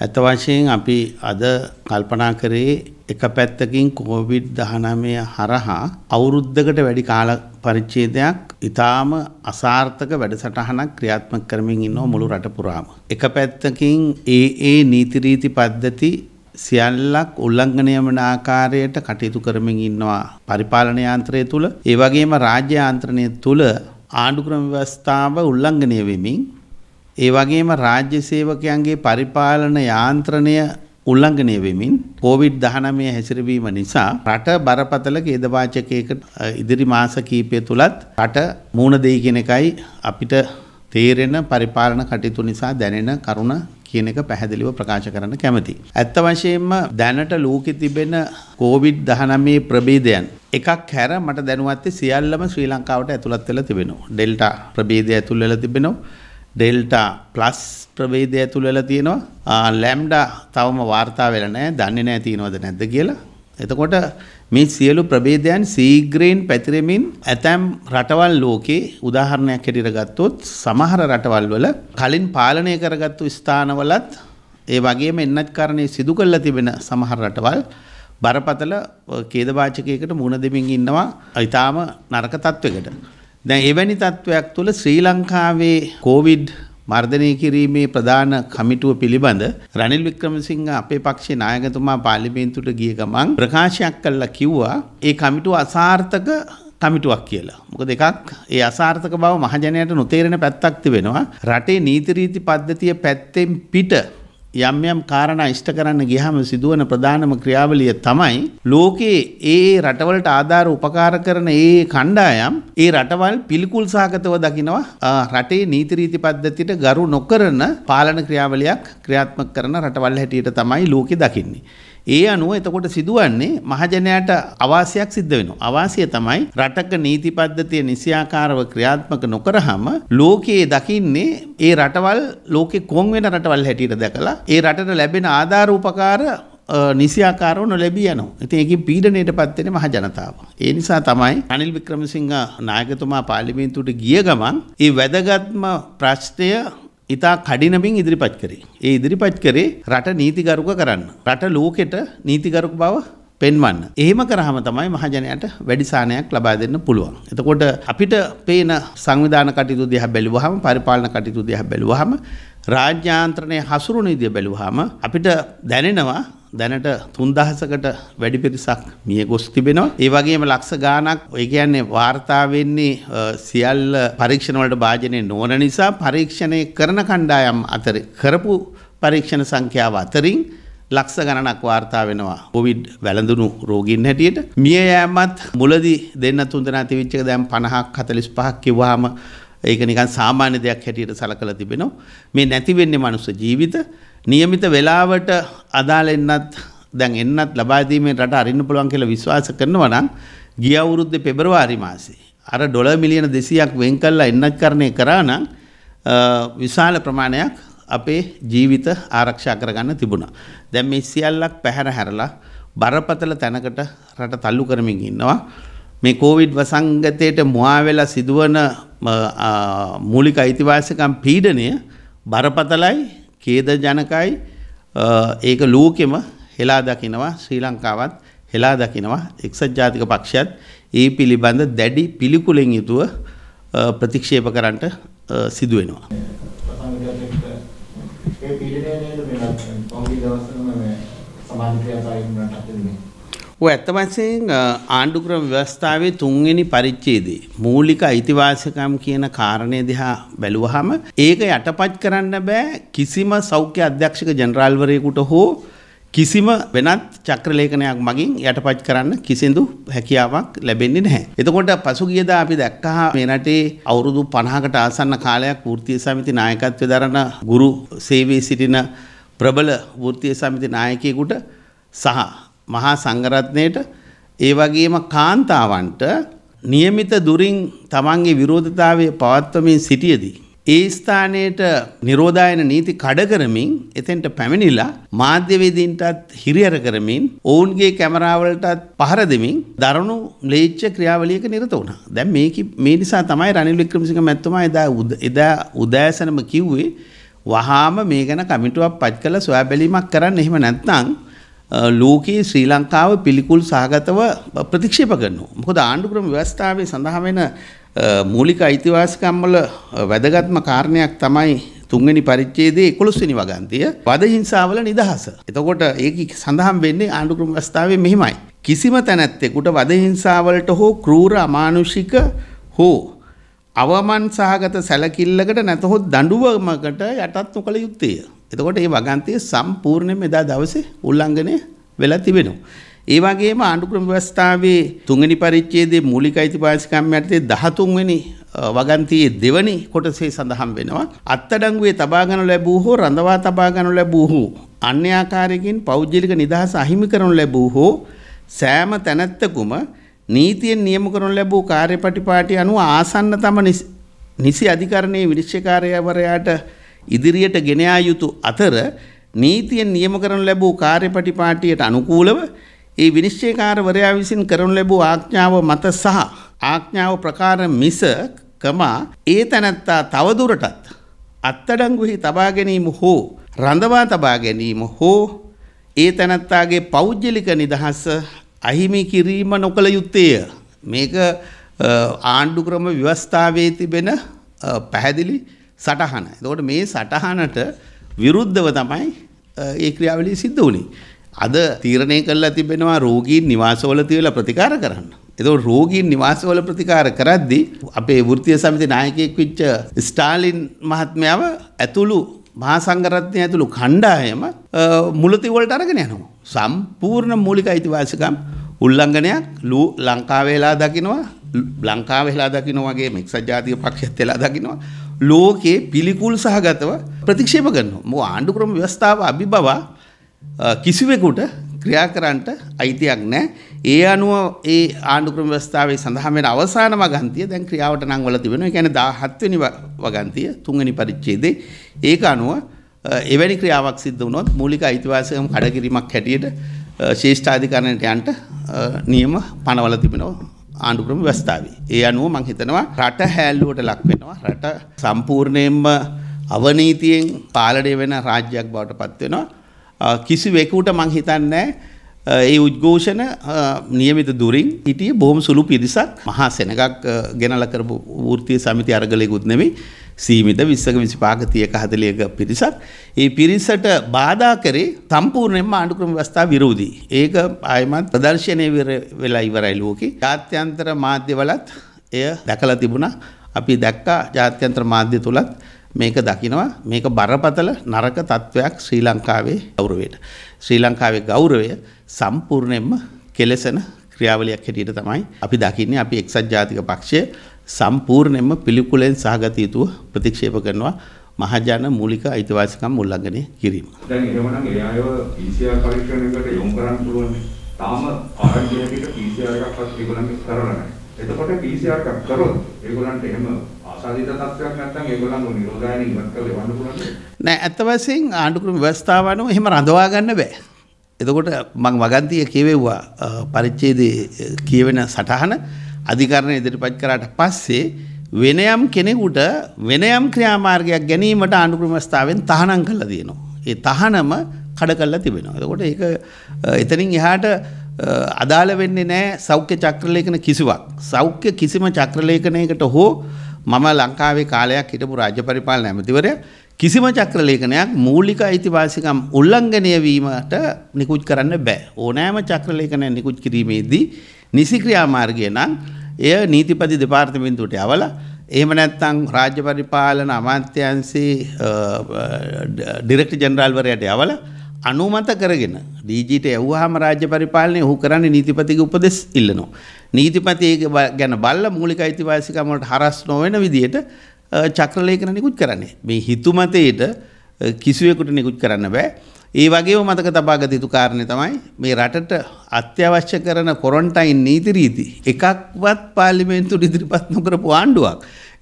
ඇත වශයෙන් අපි අද කල්පනා කරේ එක පැත්තකින් කෝවිඩ් 19 හරහා අවුරුද්දකට වැඩි කාල පරිච්ඡේදයක් ඊටාම අසාර්ථක වැඩසටහනක් ක්‍රියාත්මක කරමින් ඉන්නෝ මුළු රට පුරාම. එක පැත්තකින් ඒ ඒ නීති රීති පද්ධති සියල්ලක් උල්ලංඝනය වන ආකාරයට කටයුතු කරමින් ඉන්නවා පරිපාලන යන්ත්‍රය තුල ඒ වගේම රාජ්‍ය යන්ත්‍රණය තුල ආණ්ඩුක්‍රම ව්‍යවස්ථාව උල්ලංඝනය වෙමින් ඒ වගේම රාජ්‍ය සේවකයන්ගේ පරිපාලන යාන්ත්‍රණය උල්ලංඝනය වෙමින් කෝවිඩ් 19 හැසිරවීම නිසා රට බරපතල ඛේදවාචකයකට ඉදිරි මාස කිහිපය තුලත් රට මූණ දෙයි කියන එකයි අපිට තේරෙන පරිපාලන කටයුතු නිසා දැනෙන කරුණ කියන එක පැහැදිලිව ප්‍රකාශ කරන්න කැමති. ඇත්ත වශයෙන්ම දැනට ලෝකෙ තිබෙන කෝවිඩ් 19 ප්‍රභේදයන් එකක් හැර මට දැනුවත්තේ සියල්ලම ශ්‍රී ලංකාවට ඇතුළත් වෙලා තිබෙනවා. ඩෙල්ටා ප්‍රභේදය ඇතුළත් වෙලා තිබෙනවා. ඩෙල්ටා ප්ලස් ප්‍රවේදය ඇතුළ වෙලා තියෙනවා ලැම්ඩා තවම වාර්තා වෙලා නැහැ දන්නේ නැහැ තියෙනවද නැද්ද කියලා එතකොට මේ සියලු ප්‍රභේදයන් සීග්‍රයෙන් පැතිරෙමින් ඇතැම් රටවල් ලෝකේ උදාහරණයක් හැටියට ගත්තොත් සමහර රටවල් වල කලින් පාලනය කරගත්තු ස්ථානවලත් ඒ වගේම එන්නත් කරණේ සිදු කරලා තිබෙන සමහර රටවල් බරපතල ඛේදවාචකයකට මුහුණ දෙමින් ඉන්නවා ඊටාම නරක තත්වයකට දැන් එවැනි තත්ත්වයක් තුළ ශ්‍රී ලංකාවේ කෝවිඩ් මර්ධනය කිරීමේ ප්‍රධාන කමිටුව පිළිබඳ රනිල් වික්‍රමසිංහ අපේ පක්ෂේ නායකතුමා පාර්ලිමේන්තුවට ගිය ගමන් ප්‍රකාශයක් කළා කිව්වා ඒ කමිටුව අසාර්ථක කමිටුවක් කියලා. මොකද එකක් ඒ අසාර්ථක බව මහජනයට නොතේරෙන පැත්තක් තිබෙනවා. රටේ නීති රීති පද්ධතිය පැත්තෙන් පිට යම් යම් කාරණා ඉෂ්ට කරන්න ගියහම සිදුවන ප්‍රධානම ක්‍රියාවලිය තමයි ලෝකයේ ඒ රටවලට ආධාර උපකාර කරන ඒ කණ්ඩායම් ඒ රටවල් පිළිකුල් සහගතව දකිනවා රටේ නීති රීති පද්ධතියට ගරු නොකරන පාලන ක්‍රියාවලියක් ක්‍රියාත්මක කරන රටවල් හැටියට තමයි ලෝකෙ දකින්නේ. ඒ අනුව එතකොට සිදුවන්නේ මහජනයාට අවාසියක් සිද්ධ වෙනවා. අවාසිය තමයි රටක නීති පද්ධතිය නිසියාකාරව ක්‍රියාත්මක නොකරහම ලෝකයේ දකින්නේ ඒ රටවල් ලෝකේ කොන් වෙන රටවල් හැටියට දැකලා ඒ රටට ලැබෙන ආධාර උපකාර නිසියාකාරව නොලැබී යනවා. ඉතින් ඒකෙන් පීඩණයට පත් වෙන්නේ මහ ජනතාව. ඒ නිසා තමයි අනිල් වික්‍රමසිංහ නායකතුමා පාර්ලිමේන්තුවට ගිය ගමන් මේ වැදගත්ම ප්‍රශ්නය ඉතා කඩිනමින් ඉදිරිපත් කරේ. ඒ ඉදිරිපත් කරේ රට නීතිගරුක කරන්න. රට ලෝකෙට නීතිගරුක බව පෙන්වන්න. එහෙම කරහම තමයි මහජනයට වැඩිසානයක් ලබා දෙන්න පුළුවන්. එතකොට අපිට පේන සංවිධාන කටයුතු දිහා බැලුවහම පරිපාලන කටයුතු දිහා බැලුවහම රාජ්‍යාන්ත්‍රණය හසුරුණු විදිය බැලුවහම අපිට දැනෙනවා දැනට තුන්දහසකට වැඩි පිරිසක් මිය ගොස් තිබෙනවා. ඒ වගේම ලක්ෂ ගාණක් ඒ කියන්නේ වාර්තා වෙන්නේ සියල්ල පරීක්ෂණ වලට භාජනය නොවන නිසා පරීක්ෂණය කරන කණ්ඩායම් අතර කරපු පරීක්ෂණ සංඛ්‍යාව අතරින් ලක්ෂ ගණනක් වාර්තා වෙනවා කොවිඩ් වැළඳුණු රෝගීන් හැටියට මිය යෑමත් මුලදී දෙන්න තුන් දෙනා තිබිච්ච එක දැන් 50ක් 45ක් කිව්වහම ඒක නිකන් සාමාන්‍ය දෙයක් හැටියට සලකලා තිබෙනවා මේ නැති වෙන්නේ මනුස්ස ජීවිත නියමිත වෙලාවට අදාළ එන්නත් දැන් එන්නත් ලබාදීමේ රට අරින්න පුළුවන් කියලා විශ්වාස කරනවා නම් ගිය අවුරුද්දේ පෙබරවාරි මාසේ අර ඩොලර් මිලියන 200ක් වෙන් කරලා එන්නත්කරණය කරා නම් විශාල ප්‍රමාණයක් අපේ ජීවිත ආරක්ෂා කරගන්න තිබුණා. දැන් මේ සියල්ලක් පැහැර හැරලා බරපතල තැනකට රට තල්ලු කරමින් ඉන්නවා. මේ කෝවිඩ් වසංගතයට මුවා වෙලා සිදුවන මූලික අයිතිවාසිකම් පීඩනය බරපතලයි කේද ජනකයි ඒක ලූකෙම හෙලා දකිනවා ශ්‍රී ලංකාවත් හෙලා දකිනවා එක්සත් ජාතික පක්ෂයත් ඒ පිළිබඳ දැඩි පිළිකුලෙන් යුතුව ප්‍රතික්ෂේප කරන්නට සිදු වෙනවා. ඒ පීඩනය නේද මේ පෞද්ගලික දවස්වල මේ සමාජ ක්‍රියාකාරීත්වයට අත්දැකීම ඔය ඇත්ත වශයෙන් ආණ්ඩුක්‍රම ව්‍යවස්ථාවේ තුන්වෙනි පරිච්ඡේදයේ මූලික අයිතිවාසිකම් කියන කාරණය දිහා බැලුවහම ඒක යටපත් කරන්න බෑ කිසිම සෞඛ්‍ය අධ්‍යක්ෂක ජනරාල්වරයෙකුට හෝ කිසිම වෙනත් චක්‍රලේඛනයක් මගින් යටපත් කරන්න කිසිදු හැකියාවක් ලැබෙන්නේ නැහැ. එතකොට පසුගියදා අපි දැක්කා මේ රටේ අවුරුදු 50කට ආසන්න කාලයක් වෘත්තීය සමිති නායකත්වය දරන ගුරු සේවයේ සිටින ප්‍රබල වෘත්තීය සමිති නායකයෙකුට සහ මහා සංඝරත්නයට ඒ වගේම කාන්තාවන්ට નિયમિત දුරින් තමන්ගේ විරෝධතාවය පවත්වමින් සිටියේදී ඒ ස්ථානයට නිරෝධායන නීති කඩ කරමින් එතෙන්ට පැමිණිලා මාධ්‍යවේදීන්ටත් හිරිහැර කරමින් ඔවුන්ගේ කැමරාවලටත් පහර දෙමින් දරුණු ලේච්ඡ ක්‍රියාවලියක නිරත වුණා. දැන් මේක මේ නිසා තමයි රනිල් වික්‍රමසිංහ මැතිතුමා එදා එදා උදෑසනම කිව්වේ වහාම මේ ගැන කමිටුවක් පත් කළ සොයාබැලීමක් කරන්න එහෙම නැත්නම් ලෝකයේ ශ්‍රී ලංකාව පිළිකුල් සහගතව ප්‍රතික්ෂේප කරනවා. මොකද ආණ්ඩුක්‍රම ව්‍යවස්ථාවේ සඳහන් වෙන මූලික අයිතිවාසිකම් වල වැදගත්ම කාරණයක් තමයි තුන්වෙනි පරිච්ඡේදයේ 11 වෙනි වගන්තිය වද හිංසාවල නිදහස. එතකොට ඒක සඳහන් වෙන්නේ ආණ්ඩුක්‍රම ව්‍යවස්ථාවේ මෙහිමයි. කිසිම තැනැත්තෙකුට වද හිංසාවලට හෝ ක්‍රූර අමානුෂික හෝ අවමන් සහගත සැලකිල්ලකට නැතහොත් දඬුවමකට යටත් නොකළ යුත්තේ. එතකොට ඒ වගන්තය සම්පූර්ණයෙන්ම එදා දවසේ උල්ලංඝනය වෙලා තිබෙනවා. ඒ වගේම ආණ්ඩුක්‍රම ව්‍යවස්ථාවේ තුන්වෙනි පරිච්ඡේදයේ මූලික අයිතිවාසිකම් යටතේ 13 වෙනි වගන්තියේ දෙවනි කොටසේ සඳහන් වෙනවා අත්අඩංගුවේ තබා ගන්න ලැබූ හෝ රඳවා තබා ගන්න ලැබූ හෝ අන්‍ය ආකාරයකින් පෞද්ගලික නිදහස අහිමි කරනු ලැබූ හෝ සෑම තැනැත්තකුම නීතියෙන් නියම කරනු ලැබූ කාර්යපටිපාටි අනුව ආසන්න තම නිසි අධිකරණයේ විනිශ්චයකාරයවරයාට ඉදිරියට ගෙන යුතු අතර නීතියෙන් නියම කරන ලැබූ කාර්යපටිපාටියට අනුකූලව ඒ විනිශ්චයකාරවරයා විසින් කරනු ලැබූ ආඥාව මත සහ ආඥාව ප්‍රකාර මිස කමා ඒ තැනැත්තා තවදුරටත් අත්තඩංගුහි තබා ගැනීම හෝ රඳවා තබා ගැනීම හෝ ඒ තැනැත්තාගේ පෞද්ගලික නිදහස අහිමි කිරීම නොකළ යුත්තේය. මේක ආණ්ඩු ක්‍රම ව්‍යවස්ථාවේ තිබෙන පැහැදිලි සටහන. එතකොට මේ සටහනට විරුද්ධව තමයි ඒ ක්‍රියාවලිය සිද්ධ වුණේ. අද තීරණය කළා තිබෙනවා රෝගීන් නිවාසවල තියලා ප්‍රතිකාර කරන්න. එතකොට රෝගීන් නිවාසවල ප්‍රතිකාර කරද්දී අපේ වෘත්තීය සමිති නායකයෙක් වෙච්ච ස්ටාලින් මහත්මයාව ඇතුළු මහා සංඝරත්නය ඇතුළු කණ්ඩායම මුලති වලට අරගෙන යනවා. සම්පූර්ණ මූලික අයිතිවාසිකම් උල්ලංඝනයක් ලංකාවේ වෙලා දකින්නවා ලංකාවේ වෙලා දකින්න වගේ මෙක්සත් ජාතික පක්ෂයත් වෙලා දකින්නවා ලෝකයේ පිළිකුල් සහගතව ප්‍රතික්ෂේප කරනවා. මොකද ආණ්ඩු ක්‍රම ව්‍යවස්ථාව අභිබවා කිසිවෙකුට ක්‍රියා කරන්නට අයිතියක් නැහැ. ඒ අනුව ඒ ආණ්ඩු ක්‍රම ව්‍යවස්ථාවේ සඳහන් වෙන අවසාන වගන්තිය දැන් ක්‍රියාවට නම් වල තිබෙනවා. ඒ කියන්නේ 17 වෙනි වගන්තිය තුන්වෙනි පරිච්ඡේදේ. ඒක අනුව එවැනි ක්‍රියාවක් සිද්ධ වුණොත් මූලික අයිතිවාසිකම් කඩකිරීමක් හැටියට ශේෂ්ඨාධිකරණයට යන්න නියම පනවල තිබෙනවා. ආණ්ඩුක්‍රම ව්‍යවස්ථාවේ. ඒ අනුව මං හිතනවා රට හැල්ලුවට ලක් වෙනවා. රට සම්පූර්ණයෙන්ම අවනීතියෙන් පාලනය වෙන රාජ්‍යයක් බවට පත් වෙනවා. කිසිවෙකුට මං හිතන්නේ ඒ උද්ඝෝෂණ නියමිත දුරින් හිටියේ බොහොම සුළු පිරිසක් මහා සෙනගක් ගෙනලා කරපු වෘත්තීය සමිති අරගලයකුත් නෙමෙයි සීමිත විස්සක විසිපාක තියක හදලියක පිරිසක්. ඒ පිරිසට බාධා කරේ සම්පූර්ණයෙන්ම ආණ්ඩුක්‍රම ව්‍යවස්ථා විරෝධී. ඒක ආයමත් ප්‍රදර්ශනය වෙලා ඉවරයි ලෝකේ. ජාත්‍යන්තර මාධ්‍යවලත් එය දැකලා තිබුණා. අපි දැක්කා ජාත්‍යන්තර මාධ්‍ය තුලත් මේක දකිනවා මේක බරපතල නරක තත්ත්වයක් ශ්‍රී ලංකාවේ ගෞරවයට. ශ්‍රී ලංකාවේ ගෞරවය සම්පූර්ණයෙන්ම කෙලෙසන ක්‍රියාවලියක් හැටියට තමයි අපි දකින්නේ අපි එක්සත් ජාතික පක්ෂය සම්පූර්ණයෙන්ම පිළිකුලෙන් සහගත යුතුව ප්‍රතික්ෂේප කරනවා මහජන මූලික අයිතිවාසිකම් උල්ලංඝනය කිරීම. දැන් එහෙමනම් ඒ අයව PCR පරීක්ෂණයකට යොමු කරන්න පුළුවන්. තාම ආරම්භයේ PCR එකක්වත් ඒගොල්ලන්ගේ කරලා නැහැ. එතකොට PCR එකක් කරොත් ඒගොල්ලන්ට එහෙම ආසාදිත තත්ත්වයක් නැත්නම් ඒගොල්ලන්ව නිරෝධායන ඉවත් කරලා යවන්න පුළුවන්. නෑ අත වශයෙන් ආණ්ඩුක්‍රම ව්‍යවස්ථාව අනුව එහෙම රඳවා ගන්න බෑ. එතකොට මම වගන්තිය කියවෙව්වා පරිච්ඡේදයේ කියවෙන සටහන අධිකරණ ඉදිරිපත් කරාට පස්සේ වෙනයම් කෙනෙකුට වෙනයම් ක්‍රියාමාර්ගයක් ගැනීමට අනුක්‍රමස්ථාවෙන් තහනම් කළා දිනවා. ඒ තහනම කඩ කළා තිබෙනවා. එතකොට ඒක එතනින් එහාට අදාළ වෙන්නේ නැහැ සෞඛ්‍ය චක්‍රලේඛන කිසිවක්. සෞඛ්‍ය කිසිම චක්‍රලේඛනයකට හෝ මම ලංකාවේ කාලයක් හිටපු රාජ්‍ය පරිපාලන ඇමතිවරයා කිසිම චක්‍රලේඛනයක් මූලික අයිතිවාසිකම් උල්ලංඝනය වීමට නිකුත් කරන්න බෑ. ඕනෑම චක්‍රලේඛනයක් නිකුත් කිරීමේදී නිසි ක්‍රියාමාර්ගය නම් එය නීතිපති දෙපාර්තමින්තුට අවල එහෙම නැත්තං රාජ්‍ය පරිපාලන අමාත්‍යන්සේ ඩිරෙක්ට ජනරල්වරයට අවල අනුමත කරගෙන ඩීජීට එව්වාම රාජ්‍ය පරිපාලනය ඔහු කරන්නේ නීතිපතික උපදෙස් ඉල්ලනවා. නීතිපති ඒක ගැන බල්ල මූලික අයිතිවාසිකම් වලට හරස් නොවන විදියට චක්‍රලේඛන නිකුත් කරන්නේ. මේ හිතුමතේට කිසිවෙකුට නිකුත් කරන්න බෑ. ඒ වගේ මතක තබාගත යුතු කාරණය තමයි මේ රටට අත්‍යවශ්‍ය කරන කොරන්ටයින් නීති රීති එකක්වත් පාර්ලිමේන්තු ඉදිරිපත් නොකරපු ආණ්ඩුවක්.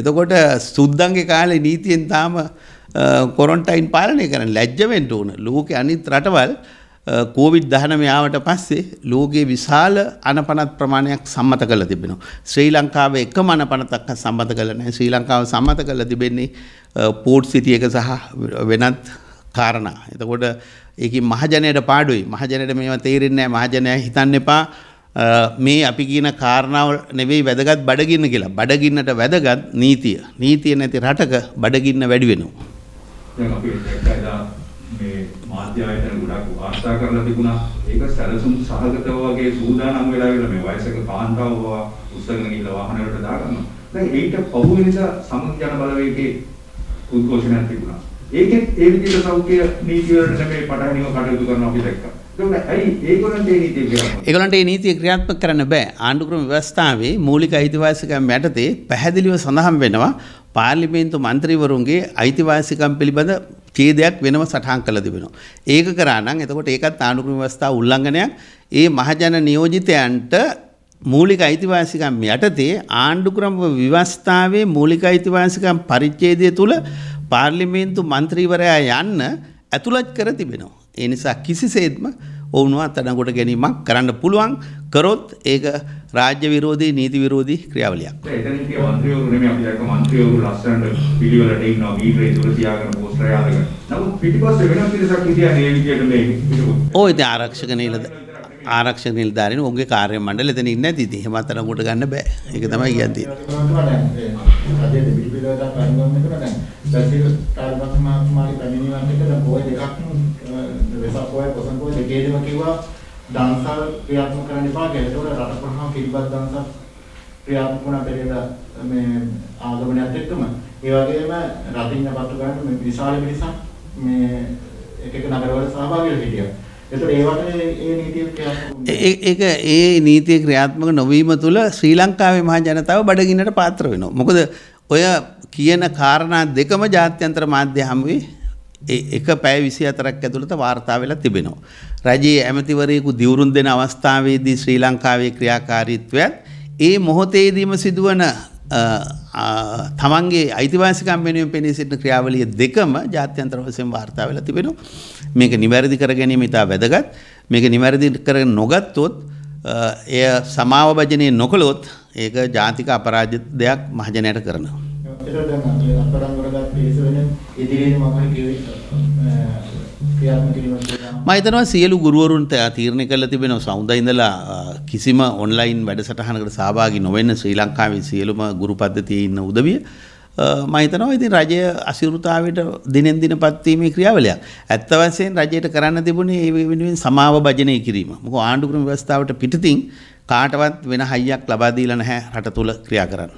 එතකොට සුද්දන්ගේ කාලේ නීතියෙන් තාම කොරොන්ටයින් පාලනය කරන ලැජ්ජවෙන්ට ඕන ලෝකෙ අනිත් රටවල් කෝවිඩ් දහනමයාවට පස්සේ ලෝකයේ විශාල අනපනත් ප්‍රමාණයක් සම්මත කළ තිබෙනවා. ශ්‍රී ලංකාව එක මන පනතක් සම්බත කලන ශ්‍රී ලංකාව සම්මත කළ තිබෙන්නේ පෝට් සිටියක සහ වෙනත් කාරණා. එතකොට ඒක මහජනයට පාඩුයි මහජනයට මේව තේරෙන්නේ නැහැ මහජනයා හිතන්න එපා මේ අපි කියන කාරණාව නෙවෙයි වැදගත් බඩගින්න කියලා. බඩගින්නට වැදගත් නීතිය. නීතිය නැති රටක බඩගින්න වැඩි වෙනවා. දැන් අපි දැක්කා මේ මාධ්‍ය ආයතන ගොඩක් වාර්තා කරලා තිබුණා. ඒක සැලසුම් සහගතව වගේ සූදානම් වෙලා ඉන්න මේ වයසක කාන්තාව උස්සගෙන ගිහලා වාහන වලට දාගන්නවා. දැන් ඊට පහු වෙනස සමග ජන බලවේගයේ උද්ඝෝෂණයක් තිබුණා. ඒකෙත් ඒ විදිහට සෞඛ්‍ය නීති වලට නෙමෙයි පටහැනිව කටයුතු කරනවා අපි දැක්කා. ඒගොලන්ට ඒ නීතිය ක්‍රියාත්මක කරන්න බෑ ආණ්ඩුක්‍රම ව්‍යවස්ථාවේ මූලික අයිතිවාසිකම් යටතේ පැහැදිලිව සඳහන් වෙනවා පාර්ලිමේන්තු මන්ත්‍රීවරුන්ගේ අයිතිවාසිකම් පිළිබඳ ඡේදයක් වෙනම සටහන් කළ තිබෙනවා. ඒක කරා නම් එතකොට ඒකත් ආණ්ඩුක්‍රම ව්‍යවස්ථා උල්ලංඝනයක්. ඒ මහජන නියෝජිතයන්ට මූලික අයිතිවාසිකම් යටතේ ආණ්ඩුක්‍රම ව්‍යවස්ථාවේ මූලික අයිතිවාසිකම් පරිච්ඡේදය තුල පාර්ලිමේන්තු මන්ත්‍රීවරයා යන්න ඇතුළත් කර තිබෙනවා. ඒ නිසා කිසිසේත්ම ඔවුන්ව අත්අඩංගුවට ගැනීමක් කරන්න පුළුවන් කරොත් ඒක රාජ්‍ය විරෝධී නීති විරෝධී ක්‍රියාවලියක්. ඔය ඉතින් ආරක්ෂක නේලද ආරක්ෂ නිල්ධාරන උන්ගේ කාර්ය මණ්ඩල එතන ඉන්න ඇති ඉතින් එහෙමත් අර මුට ගන්න බෑ ඒක තමයි කියන්නේ දන්සල් ක්‍රියාත්මක කරන්න එපා කියලා. ඒතකොට රට ප්‍රහාම පිළිබත් දන්සල් ක්‍රියාත්මක වුණා බැරිද මේ ආගමනයත් එක්කම. ඒ වගේම රටින් අපත්තු ගන්න මේ විශාල පිරිසක් මේ එක එක නගරවල සහභාගී වෙලා හිටියා. ඒක ඒ නීතිය ක්‍රියාත්මක නොවීම තුළ ශ්‍රී ලංකාවේ මහා ජනතාව බඩගින්නට පාත්‍ර වෙනවා. මොකද ඔය කියන කාරණා දෙකම ජාත්‍යන්තර මාධ්‍ය හමුවේ එක පැය විසි අතරක් ඇතුළත වාර්තා වෙලා තිබෙනවා. රජයේ ඇමතිවරයෙකු දිවුරුන් දෙන අවස්ථාවේදී ශ්‍රී ලංකාවේ ක්‍රියාකාරීත්වයත් ඒ මොහොතේදීම සිදුවන තමන්ගේ අයිතිවාසිකම් වෙනුවෙන් පෙනී සිටින ක්‍රියාවලිය දෙකම ජාත්‍යන්තර වශයෙන් වාර්තා වෙලා තිබෙනවා. මේක නිවැරදි කර ගැනීම ඉතා වැදගත්. මේක නිවැරදි කර නොගත්තොත් එය සමාව භජනය නොකළොත් ඒක ජාතික අපරාජ දෙයක් මහජනයට කරනවා. මහිතනවා සියලු ගුරුවරුන්ට තීරණය කළ තිබෙන සෞන්ද ඉඳලා කිසිම ඔන්ලයින් වැඩසටහනකට සහභාගි නොවෙන්න ශ්‍රී ලංකාවේ සියලුම ගුරු පද්ධතියේ ඉන්න උදවිය මහිතනවා ඉතින් රජය අසිරුතාවයට දිනෙන් දින පත්වීමේ ක්‍රියාවලියක්. ඇත්ත වශයෙන් රජයට කරන්න තිබුණේ ඒ වෙනුවෙන් සමාව භජනය කිරීම. මොකද ආණ්ඩුක්‍රම ව්‍යවස්ථාවට පිටතින් කාටවත් වෙන හයියක් ලබා දීලා නැහැ රට තුල ක්‍රියා කරන්න.